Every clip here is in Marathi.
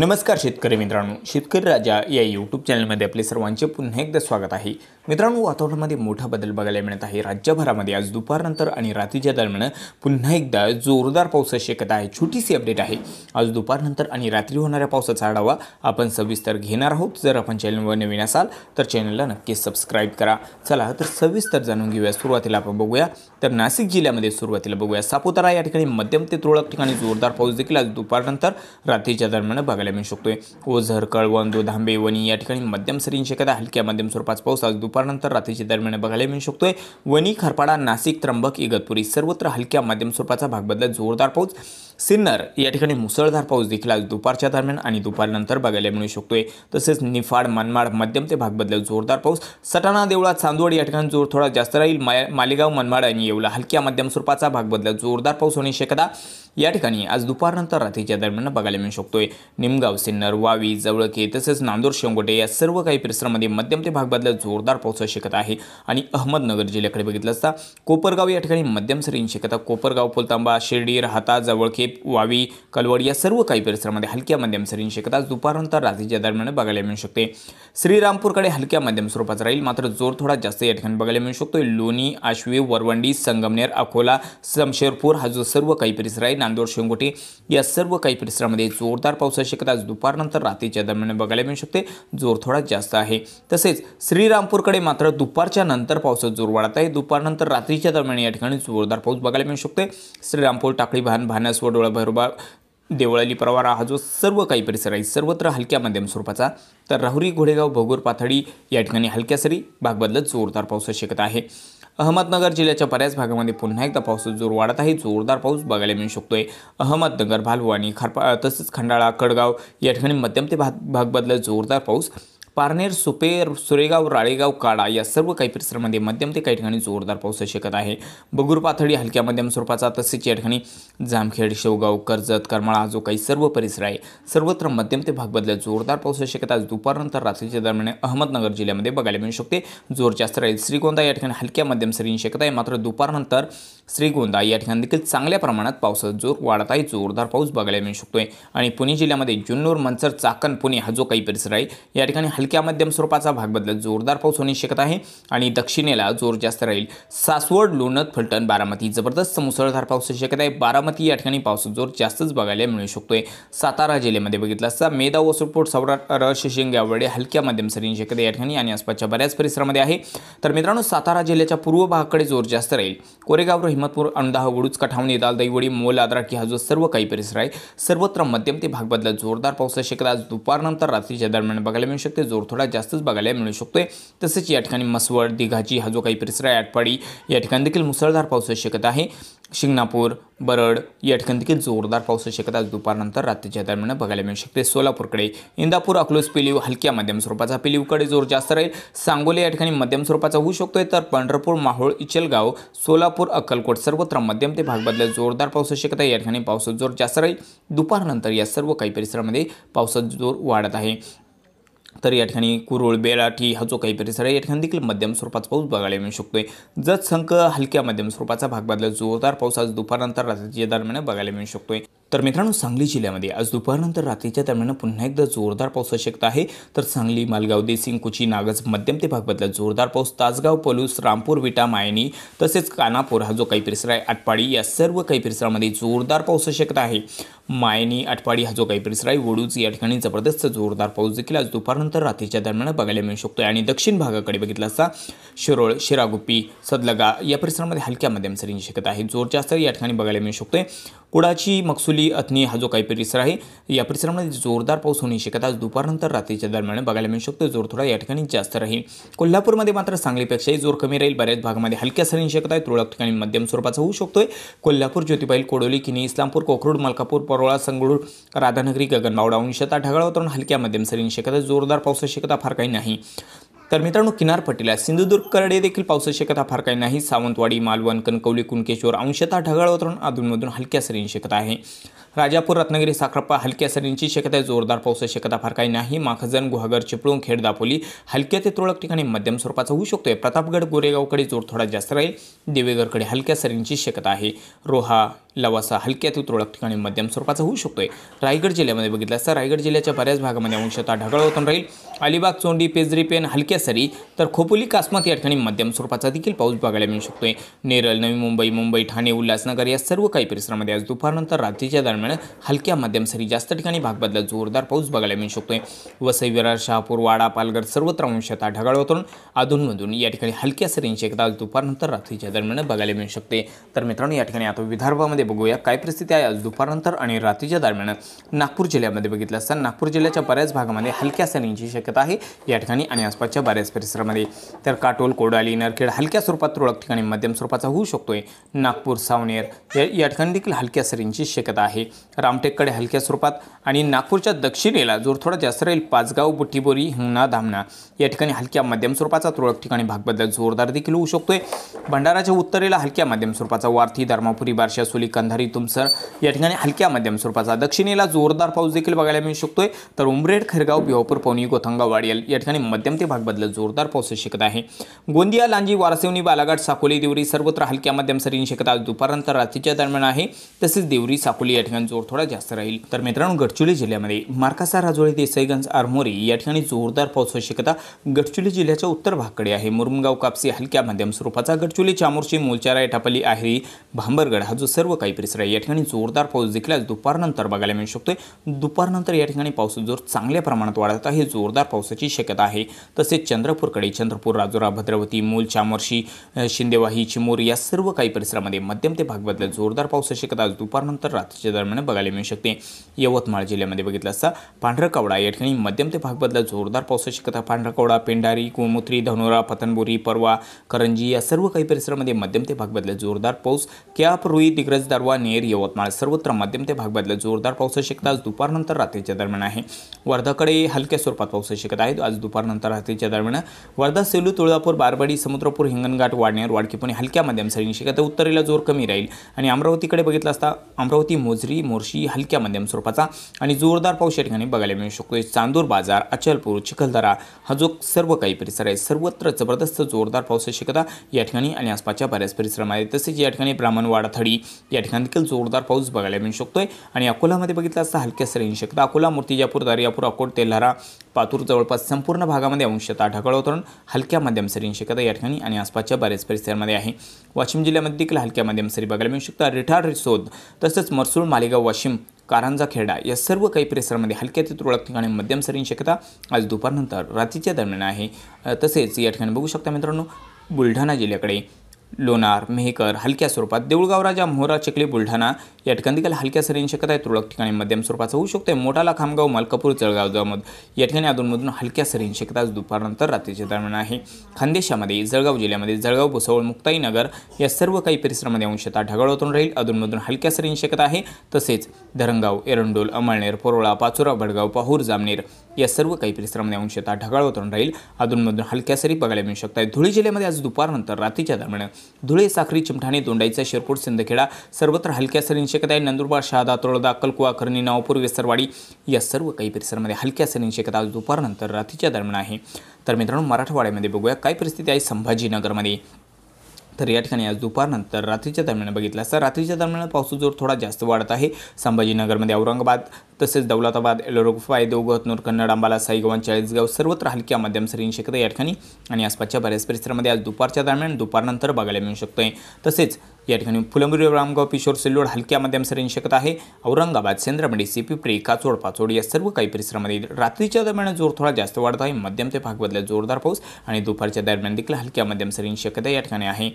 नमस्कार शेतकरी मित्रांनो शेतकरी राजा या यूट्यूब चॅनलमध्ये आपले सर्वांचे पुन्हा एकदा स्वागत आहे मित्रांनो वातावरणामध्ये मोठा बदल बघायला मिळत आहे राज्यभरामध्ये आज दुपारनंतर आणि रात्रीच्या दरम्यान पुन्हा एकदा जोरदार पावसाची शक्यता आहे छोटीशी अपडेट आहे आज दुपारनंतर आणि रात्री होणाऱ्या पावसाचा आढावा आपण सविस्तर घेणार आहोत जर आपण चॅनलवर नवीन असाल तर चॅनलला नक्की सबस्क्राईब करा चला तर सविस्तर जाणून घेऊया सुरुवातीला आपण बघूया तर नाशिक जिल्ह्यामध्ये सुरुवातीला बघूया सापुतारा या ठिकाणी मध्यम ते तुरळक ठिकाणी जोरदार पाऊस देखील आज दुपारनंतर रात्रीच्या दरम्यान बघायला पाहायला मिळू शकतोय ओझर कळवण धांबे वणी या ठिकाणी मध्यम सरी शक्यता हलक्या मध्यम स्वरूपात पाऊस आज दुपारनंतर रात्रीच्या दरम्यान बघायला मिळू शकतोय वणी खरपाडा नाशिक त्र्यंबक इगतपुरी सर्वत्र हलक्या मध्यम स्वरूपाचा भाग बदलत जोरदार पाऊस सिन्नर या ठिकाणी मुसळधार पाऊस देखील आज दुपारच्या दरम्यान आणि दुपारनंतर बघायला मिळू शकतोय तसेच निफाड मनमाड मध्यम ते भाग बदलत जोरदार पाऊस सटाणा देवळा चांदवड या ठिकाणी जोर थोडा जास्त राहील मालेगाव मनमाड आणि येवला हलक्या मध्यम स्वरूपाचा भाग बदलत जोरदार पाऊस होण्याची शक्यता या ठिकाणी आज दुपारनंतर रात्रीच्या दरम्यान बघायला मिळू शकतोय निमगाव सिन्नर वावी जवळके तसंच नांदूर शेंगोटे या सर्व काही परिसरामध्ये मध्यम ते भागबदला जोरदार पाऊस शकत आहे आणि अहमदनगर जिल्ह्याकडे बघितलं असता कोपरगाव या ठिकाणी मध्यम सरीन शकता कोपरगाव पोलतांबा शिर्डी राहता जवळखेप वावी कलवड या सर्व काही परिसरामध्ये हलक्या मध्यम शिकत आज दुपारनंतर रात्रीच्या दरम्यान बघायला मिळू शकते श्रीरामपूरकडे हलक्या मध्यम स्वरूपाचा राहील मात्र जोर थोडा जास्त या ठिकाणी बघायला मिळू शकतोय लोणी आश्वी वरवंडी संगमनेर अकोला शमशेरपूर हा जो सर्व काही परिसर आहे नांदोड शेंगोटी या सर्व काही परिसरामध्ये जोरदार पावसाची शक्यता दुपारनंतर रात्रीच्या दरम्यान बघायला मिळू शकते जोर थोडा जास्त आहे तसेच श्रीरामपूरकडे मात्र दुपारच्या नंतर पावसात जोर वाढत आहे दुपारनंतर रात्रीच्या दरम्यान या ठिकाणी जोरदार पाऊस बघायला मिळू शकते श्रीरामपूर टाकळी भान भानस व डोळा भैरोबा देवळाली प्रवारा हा जो सर्व काही परिसर आहे सर्वत्र हलक्या मध्यम स्वरूपाचा तर राहुरी घोडेगाव भोगूर पाथडी या ठिकाणी हलक्या सरी भाग जोरदार पावसाची शक्यता आहे अहमदनगर जिल्ह्याच्या बऱ्याच भागामध्ये पुन्हा एकदा पावसाचा जोर वाढत आहे जोरदार पाऊस बघायला मिळू शकतोय अहमदनगर भालू आणि खारपा तसंच खंडाळा कडगाव या ठिकाणी मध्यम ते भाग बदल जोरदार पाऊस पारनेर सुपेर सुरेगाव राळेगाव काडा या सर्व काही परिसरामध्ये मध्यम ते काही ठिकाणी जोरदार पाऊस शकत आहे बगूर पाथडी हलक्या मध्यम स्वरूपाचा तसेच या ठिकाणी जामखेड शेवगाव कर्जत करमाळा जो काही सर्व परिसर आहे सर्वत्र मध्यम ते भाग बदलत जोरदार पाऊस शकत आज दुपारनंतर रात्रीच्या दरम्यान अहमदनगर जिल्ह्यामध्ये बघायला मिळू शकते जोर जास्त राहील श्रीगोंदा या ठिकाणी हलक्या मध्यम सरी शक्यता आहे मात्र दुपारनंतर श्रीगोंदा या ठिकाणी देखील चांगल्या प्रमाणात पावसाचा जोर वाढत आहे जोरदार पाऊस बघायला मिळू शकतो आहे आणि पुणे जिल्ह्यामध्ये जुन्नूर मनसर चाकण पुणे हा जो काही परिसर आहे या ठिकाणी हलक्या मध्यम स्वरूपाचा भाग बदलत जोरदार पाऊस होण्याची शक्यता आहे आणि दक्षिणेला जोर जास्त राहील सासवड लोणत फलटण बारामती जबरदस्त मुसळधार पावसाची शक्यता आहे बारामती या ठिकाणी पावसाचा जोर जास्तच बघायला मिळू शकतो आहे सातारा जिल्ह्यामध्ये बघितला असता मेधा वसुरपोट सवरा रश यावेळी हलक्या मध्यम सरींची शक्यता या ठिकाणी आणि आसपासच्या बऱ्याच परिसरामध्ये आहे तर मित्रांनो सातारा जिल्ह्याच्या पूर्व भागाकडे जोर जास्त राहील कोरेगाव अंडा वडूच વડુજ दाल दहीवडी मोल आद्रा की हा जो सर्व काही परिसर आहे सर्वत्र मध्यम ते भागबदला जोरदार पाऊस असू आज दुपारनंतर रात्रीच्या दरम्यान बघायला मिळू शकते जोर थोडा जास्तच बघायला मिळू शकतोय तसेच या ठिकाणी मसवड दिघाची हा जो काही परिसर आहे आटपाडी या ठिकाणी देखील मुसळधार पाऊस शक्यता आहे शिंगणापूर बरड या ठिकाणी देखील जोरदार पावसाची शक्यता दुपारनंतर रात्रीच्या दरम्यान बघायला मिळू शकते सोलापूरकडे इंदापूर अकलूज पिलीव हलक्या मध्यम स्वरूपाचा पिलीवकडे जोर जास्त राहील सांगोली या ठिकाणी मध्यम स्वरूपाचा होऊ शकतोय तर पंढरपूर माहोळ इचलगाव सोलापूर अक्कलकोट सर्वत्र मध्यम ते बदल जोरदार पावसाची शक्यता या ठिकाणी पावसाचा जोर जास्त राहील दुपारनंतर या सर्व काही परिसरामध्ये पावसाचा जोर वाढत आहे तर या ठिकाणी कुरुळ बेलाठी हा जो काही परिसर आहे या ठिकाणी देखील मध्यम स्वरूपाचा पाऊस बघायला मिळू शकतोय जत संख हलक्या मध्यम स्वरूपाचा भाग बदला जोरदार आज दुपारनंतर रात्रीच्या दरम्यान बघायला मिळू शकतोय तर मित्रांनो सांगली जिल्ह्यामध्ये आज दुपारनंतर रात्रीच्या दरम्यान पुन्हा एकदा जोरदार पाऊस आवश्यकता आहे तर सांगली मालगाव कोची नागज मध्यम ते भागबदलात जोरदार पाऊस तासगाव पलूस रामपूर विटा मायनी तसेच कानापूर हा जो काही परिसर आहे आटपाडी या सर्व काही परिसरामध्ये जोरदार पाऊस शक्यता आहे मायनी आटपाडी हा जो काही परिसर आहे वडूज या ठिकाणी जबरदस्त जोरदार पाऊस देखील आज दुपारनंतर रात्रीच्या दरम्यान बघायला मिळू शकतो आणि दक्षिण भागाकडे बघितलं असता शिरोळ शिरागुप्पी सदलगा या परिसरामध्ये हलक्या मध्यम सरींची शक्यता आहे जोर जास्त या ठिकाणी बघायला मिळू शकतोय कुडाची मकसुली चिखली अथनी हा जो काही परिसर आहे या परिसरामध्ये जोरदार पाऊस होण्याची शक्यता आज दुपारनंतर रात्रीच्या दरम्यान बघायला मिळू शकतो जोर थोडा या ठिकाणी जास्त राहील कोल्हापूरमध्ये मात्र सांगलीपेक्षाही जोर कमी राहील बऱ्याच भागामध्ये हलक्या सरींची शक्यता आहे तुरळक ठिकाणी मध्यम स्वरूपाचा होऊ शकतोय कोल्हापूर ज्योतिबाईल कोडोली किनी इस्लामपूर कोकरूड मलकापूर परोळा संगरूर राधानगरी गगनबावडा अंशता ढगाळ वातावरण हलक्या मध्यम सरींची शक्यता जोरदार पाऊस शक्यता फार काही नाही तर मित्रांनो किनारपट्टीला सिंधुदुर्गकडे देखील पावसाची शक्यता फार काही नाही सावंतवाडी मालवण कणकवली कुणकेश्वर अंशतः ढगाळ वातावरण अधूनमधून हलक्या सरींची शक्यता आहे राजापूर रत्नागिरी साखरप्पा हलक्या सरींची शक्यता जोरदार पावसाची शक्यता फार काही नाही माखजन गुहागर चिपळूण खेड दापोली हलक्या ते तुरळक ठिकाणी मध्यम स्वरूपाचा होऊ शकतोय प्रतापगड गोरेगावकडे जोर थोडा जास्त राहील देवेगडकडे हलक्या सरींची शक्यता आहे रोहा लवासा हलक्या ते तुरळक ठिकाणी मध्यम स्वरूपाचा होऊ शकतोय रायगड जिल्ह्यामध्ये बघितलं असता रायगड जिल्ह्याच्या बऱ्याच भागामध्ये अंशतः ढगाळ होतून राहील अलिबाग चोंडी पेजरी पेन हलक्या सरी तर खोपोली कासमत या ठिकाणी मध्यम स्वरूपाचा देखील पाऊस बघायला मिळू शकतोय नेरळ नवी मुंबई मुंबई ठाणे उल्हासनगर या सर्व काही परिसरामध्ये आज दुपारनंतर रात्रीच्या दरम्यान मिळेल हलक्या सरी जास्त ठिकाणी भाग बदलत जोरदार पाऊस बघायला मिळू शकतोय वसई विरार शहापूर वाडा पालघर सर्वत्र अंशता ढगाळ वातावरण अधूनमधून या ठिकाणी हलक्या सरींची एकदा दुपारनंतर रात्रीच्या दरम्यान बघायला मिळू शकते तर मित्रांनो या ठिकाणी आता विदर्भामध्ये बघूया काय परिस्थिती आहे आज दुपारनंतर आणि रात्रीच्या दरम्यान नागपूर जिल्ह्यामध्ये बघितलं असता नागपूर जिल्ह्याच्या बऱ्याच भागामध्ये हलक्या सरींची शक्यता आहे या ठिकाणी आणि आसपासच्या बऱ्याच परिसरामध्ये तर काटोल कोडाली नरखेड हलक्या स्वरूपात तुरळक ठिकाणी मध्यम स्वरूपाचा होऊ शकतोय नागपूर सावनेर या ठिकाणी देखील हलक्या सरींची शक्यता आहे रामटेककडे हलक्या स्वरूपात आणि नागपूरच्या दक्षिणेला जोर थोडा जास्त राहील पाचगाव बुट्टीबोरी हिंगणा धामणा या ठिकाणी हलक्या मध्यम स्वरूपाचा तुरळक ठिकाणी बदल जोरदार देखील होऊ शकतोय भंडाराच्या उत्तरेला हलक्या मध्यम स्वरूपाचा वारथी धर्मापुरी बारशासोली कंधारी तुमसर या ठिकाणी हलक्या मध्यम स्वरूपाचा दक्षिणेला जोरदार पाऊस देखील बघायला मिळू शकतोय तर उमरेड खरगाव भिवापूर पवनी गोथंगाव वाडियल या ठिकाणी मध्यम ते भाग बदल जोरदार पाऊस शिकत आहे गोंदिया लांजी वारसिवनी बालाघाट साकोली देवरी सर्वत्र हलक्या मध्यम सरींनी शिकत आज दुपारनंतर रात्रीच्या दरम्यान आहे तसेच देवरी साकोली या ठिकाणी जोर थोडा जास्त राहील तर मित्रांनो गडचिरोली जिल्ह्यामध्ये मार्कासा राजोळी देसाईगंज आरमोरी या ठिकाणी जोरदार पाऊस शक्यता गडचिरोली जिल्ह्याच्या उत्तर भागकडे आहे मुरमगाव कापसी हलक्या मध्यम स्वरूपाचा गडचिरोली चामोर्शी मोलचारा एटापली आहेरी भांबरगड हा जो सर्व काही परिसर आहे या ठिकाणी जोरदार पाऊस दिखल्यास दुपारनंतर बघायला मिळू शकतोय दुपारनंतर या ठिकाणी पाऊस जोर चांगल्या प्रमाणात वाढत आहे जोरदार पावसाची शक्यता आहे तसेच चंद्रपूरकडे चंद्रपूर राजोरा भद्रवती मूल चामोर्शी शिंदेवाही चिमूर या सर्व काही परिसरामध्ये मध्यम ते भागबदल जोरदार पावसाची शक्यता आज दुपारनंतर रात्रीच्या दरम्यान प्रमाणे बघायला मिळू शकते यवतमाळ जिल्ह्यामध्ये बघितलं असता पांढरकवडा या ठिकाणी मध्यम ते भाग जोरदार पावसाची कथा पांढरकवडा पेंढारी गोमुत्री धनोरा पतनबोरी परवा करंजी या सर्व काही परिसरामध्ये मध्यम ते भाग जोरदार पाऊस कॅप रुई दिग्रज दरवा नेर यवतमाळ सर्वत्र मध्यम ते भाग जोरदार पावसाची कथा आज दुपारनंतर रात्रीच्या दरम्यान आहे वर्धाकडे हलक्या स्वरूपात पावसाची शकत आहे आज दुपारनंतर रात्रीच्या दरम्यान वर्धा सेलू तुळजापूर बारबडी समुद्रपूर हिंगणघाट वाडनेर वाडकी हलक्या मध्यम सरींशी कथा उत्तरेला जोर कमी राहील आणि अमरावतीकडे बघितलं असता अमरावती मोजरी काही मोर्शी हलक्या मध्यम स्वरूपाचा आणि जोरदार पाऊस या ठिकाणी बघायला मिळू शकतोय चांदूर बाजार अचलपूर चिखलदरा हा जो सर्व काही परिसर आहे सर्वत्र जबरदस्त जोरदार पाऊस शक्यता या ठिकाणी आणि आसपासच्या बऱ्याच परिसरामध्ये तसेच या ठिकाणी ब्राह्मणवाडा थडी या ठिकाणी देखील जोरदार पाऊस बघायला मिळू शकतोय आणि अकोलामध्ये बघितला असता हलक्या सरी शक्यता अकोला मूर्तिजापूर दारियापूर अकोट तेल्हारा पातूर जवळपास संपूर्ण भागामध्ये अंशतः ढगाळ होतं हलक्या मध्यम सरी शक्यता या ठिकाणी आणि आसपासच्या बऱ्याच परिसरामध्ये आहे वाशिम जिल्ह्यामध्ये देखील हलक्या मध्यम सरी बघायला मिळू शकतात रिठार रिसोद तसंच मरसूळ मालिका मालेगाव वाशिम कारांजा खेडा या सर्व काही परिसरामध्ये हलक्या ते तुरळक ठिकाणी मध्यम सरींची शक्यता आज दुपारनंतर रात्रीच्या दरम्यान आहे तसेच या ठिकाणी बघू शकता मित्रांनो बुलढाणा जिल्ह्याकडे लोणार मेहकर हलक्या स्वरूपात देऊळगाव राजा मोहरा चिखली बुलढाणा या ठिकाणी हलक्या सरींची शक्यता आहे तुरळक ठिकाणी मध्यम स्वरूपाचा होऊ आहे मोठाला खामगाव मलकापूर जळगाव जळमद या ठिकाणी अधूनमधून हलक्या सरीन शक्यता दुपारनंतर रात्रीच्या दरम्यान आहे खानदेशामध्ये जळगाव जिल्ह्यामध्ये जळगाव भुसावळ मुक्ताईनगर या सर्व काही परिसरामध्ये अंशतः होतून राहील अधूनमधून हलक्या सरींची शक्यता आहे तसेच धरणगाव एरंडोल अमळनेर पोरोळा पाचोरा भडगाव पाहूर जामनेर या सर्व काही परिसरामध्ये अंशतः ढगाळ वातावरण राहील अधूनमधून हलक्या सरी बघायला मिळू शकतात धुळे जिल्ह्यामध्ये आज दुपारनंतर रात्रीच्या दरम्यान धुळे साखरी चिमठाणे दोंडाईचा शिरपूर सिंदखेडा सर्वत्र हलक्या सरींची शक्यता आहे नंदुरबार शहादा तोळदा अक्कलकुवा करणी नावपूर वेसरवाडी या सर्व काही परिसरामध्ये हलक्या सरींची शक्यता आज दुपारनंतर रात्रीच्या दरम्यान आहे तर मित्रांनो मराठवाड्यामध्ये बघूया काय परिस्थिती आहे संभाजीनगरमध्ये तर या ठिकाणी आज दुपारनंतर रात्रीच्या दरम्यान बघितलं असता रात्रीच्या दरम्यान पावसाचा जोर थोडा जास्त वाढत आहे संभाजीनगरमध्ये औरंगाबाद तसेच दौलताबाद एलोरोगफाय देवगतनूर कन्नड अंबाला साईगवान चाळीसगाव सर्वत्र हलक्या मध्यम सरीन शक्यता या ठिकाणी आणि आसपासच्या बऱ्याच परिसरामध्ये आज दुपारच्या दरम्यान दुपारनंतर बघायला मिळू शकतो आहे तसेच या ठिकाणी फुलंबरी रामगाव पिशोर सिल्लोड हलक्या सरीन शकत आहे औरंगाबाद सेंद्रमडी सीपी प्रे काचोड पाचोड या सर्व काही परिसरामध्ये रात्रीच्या दरम्यान जोर थोडा जास्त वाढत आहे मध्यम ते भाग जोरदार पाऊस आणि दुपारच्या दरम्यान देखील हलक्या मध्यम सरीन शक्यता या ठिकाणी आहे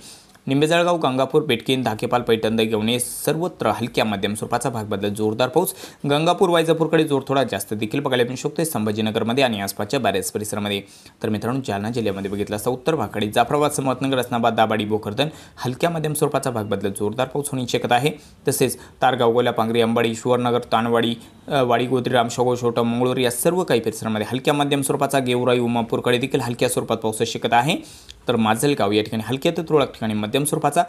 निंबेजळगाव गंगापूर पेटकेन धाकेपाल पैठण दगवणे सर्वत्र हलक्या मध्यम स्वरूपाचा भाग बदल जोरदार पाऊस गंगापूर वायजापूरकडे जोर थोडा जास्त देखील बघायला मिळू शकतो संभाजीनगरमध्ये आणि आसपासच्या बऱ्याच परिसरामध्ये तर मित्रांनो जालना जिल्ह्यामध्ये बघितलं असता उत्तर भागाकडे जाफराबाद समतनगर असनाबाद दाबाडी भोकरदन हलक्या मध्यम स्वरूपाचा भाग बदल जोरदार पाऊस होण्याची शक्यता आहे तसेच तारगाव गोल्या पांगरी अंबाडी शिवरनगर तानवाडी वाडी गोद्री रामशोगो छोटा मंगळूर या सर्व काही परिसरामध्ये हलक्या मध्यम स्वरूपाचा गेवराई उमापूरकडे देखील हलक्या स्वरूपात पाऊस शक्यता आहे तर गाव या ठिकाणी हलक्या ते तुरळक ठिकाणी मध्यम स्वरूपाचा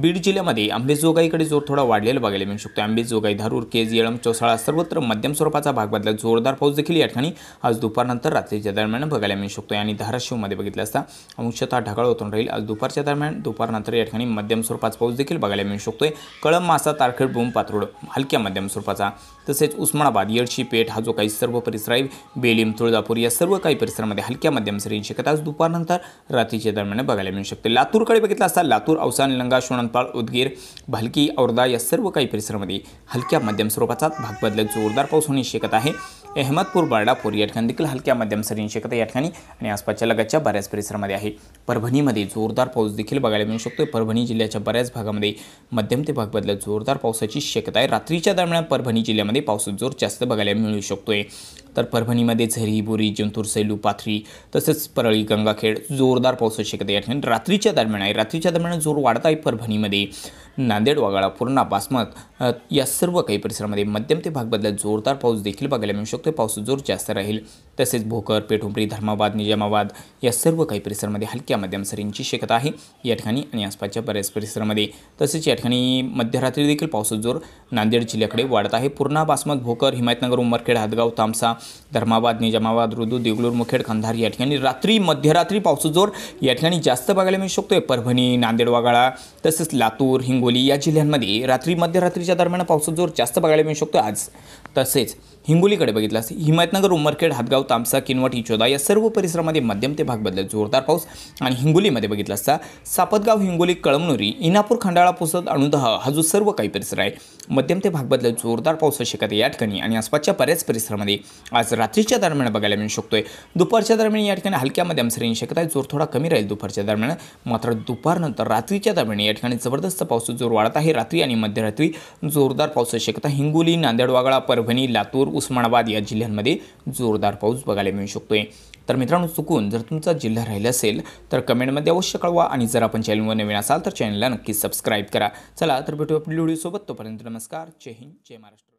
बीड जिल्ह्यामध्ये आंबेजोगाईकडे जोर थोडा वाढलेला बघायला मिळू शकतो आंबेजोगाई धारूर केज येळम चौसाळा सर्वत्र मध्यम स्वरूपाचा भाग बदला जोरदार पाऊस देखील या ठिकाणी आज दुपारनंतर रात्रीच्या दरम्यान बघायला मिळू शकतो आणि धाराशिवमध्ये बघितलं असता अंशतः ढगाळ होतून राहील आज दुपारच्या दरम्यान दुपारनंतर या ठिकाणी मध्यम स्वरूपाचा पाऊस देखील बघायला मिळू शकतोय कळम मासा तारखेड बूम पात्रोड हलक्या मध्यम स्वरूपाचा तसेच उस्मानाबाद येडशी पेठ हा जो काही सर्व परिसर आहे बेलीम तुळजापूर या सर्व काही परिसरामध्ये हलक्या मध्यम सरींची शक्यता आज दुपारनंतर रात्रीच्या दरम्यान बघायला मिळू शकते लातूरकडे बघितलं असता लातूर अवसान लंगा शोणपाळ उदगीर भालकी औरदा या सर्व काही परिसरामध्ये हलक्या मध्यम स्वरूपाचा भाग बदलत जोरदार पाऊस होण्याची शक्यता आहे अहमदपूर बर्डापूर या ठिकाणी देखील हलक्या मध्यम सरीने शक्यता या ठिकाणी आणि आसपासच्या लगतच्या बऱ्याच परिसरामध्ये आहे परभणीमध्ये जोरदार पाऊस देखील बघायला मिळू शकतो परभणी जिल्ह्याच्या बऱ्याच भागामध्ये मध्यम ते भाग बदलत जोरदार पावसाची शक्यता आहे रात्रीच्या दरम्यान परभणी जिल्ह्यामध्ये ठिकाणी जोर जास्त बघायला मिळू शकतोय तर परभणीमध्ये झरी बोरी जिंतूर सैलू पाथरी तसेच परळी गंगाखेड जोरदार पाऊस शक्यता या ठिकाणी रात्रीच्या दरम्यान आहे रात्रीच्या दरम्यान जोर वाढत आहे परभणीमध्ये नांदेड वागाळा पूर्णा बासमत या सर्व काही परिसरामध्ये मध्यम ते भाग बदलत जोरदार पाऊस देखील बघायला मिळू शकतो पाऊस जोर जास्त राहील तसेच भोकर पेठोंपरी धर्माबाद निजामाबाद या सर्व काही परिसरामध्ये हलक्या मध्यम सरींची शक्यता आहे या ठिकाणी आणि आसपासच्या बऱ्याच परिसरामध्ये तसेच या ठिकाणी मध्यरात्री देखील पावसाचा जोर नांदेड जिल्ह्याकडे वाढत आहे पूर्णा बासमत भोकर हिमायतनगर उमरखेड हदगाव तामसा धर्माबाद निजामाबाद रुदू देगलूर मुखेड कंधार या ठिकाणी रात्री मध्यरात्री जोर या ठिकाणी जास्त बघायला मिळू शकतो परभणी नांदेड वागाळा तसेच लातूर हिंगोली या जिल्ह्यांमध्ये रात्री मध्यरात्रीच्या दरम्यान जोर जास्त बघायला मिळू शकतो आज तसेच हिंगोलीकडे बघितलं असं हिमायतनगर उमरखेड हातगाव तामसा किनवट इचोदा या सर्व परिसरामध्ये मध्यम ते भाग बदलेल जोरदार पाऊस आणि हिंगोलीमध्ये बघितलं असता सापतगाव हिंगोली कळमनुरी इनापूर खंडाळा पुसत अणुदह हा जो सर्व काही परिसर आहे मध्यम ते भाग बदलेल जोरदार पाऊस शिकत या ठिकाणी आणि आसपासच्या बऱ्याच परिसरामध्ये आज रात्रीच्या दरम्यान बघायला मिळू शकतोय दुपारच्या दरम्यान या ठिकाणी हलक्या मध्यम शकत शक्यता जोर थोडा कमी राहील दुपारच्या दरम्यान मात्र दुपारनंतर रात्रीच्या दरम्यान या ठिकाणी जबरदस्त पाऊस जोर वाढत आहे रात्री आणि मध्यरात्री जोरदार पाऊस शक्यता हिंगोली नांदेड वागळा परभणी लातूर उस्मानाबाद या जिल्ह्यांमध्ये जोरदार पाऊस बघायला मिळू शकतोय तर मित्रांनो चुकून जर तुमचा जिल्हा राहिला असेल तर कमेंटमध्ये अवश्य कळवा आणि जर आपण चॅनलवर नवीन असाल तर चॅनलला नक्की सबस्क्राईब करा चला तर भेटू आपल्या व्हिडिओसोबत तोपर्यंत नमस्कार जय हिंद जय महाराष्ट्र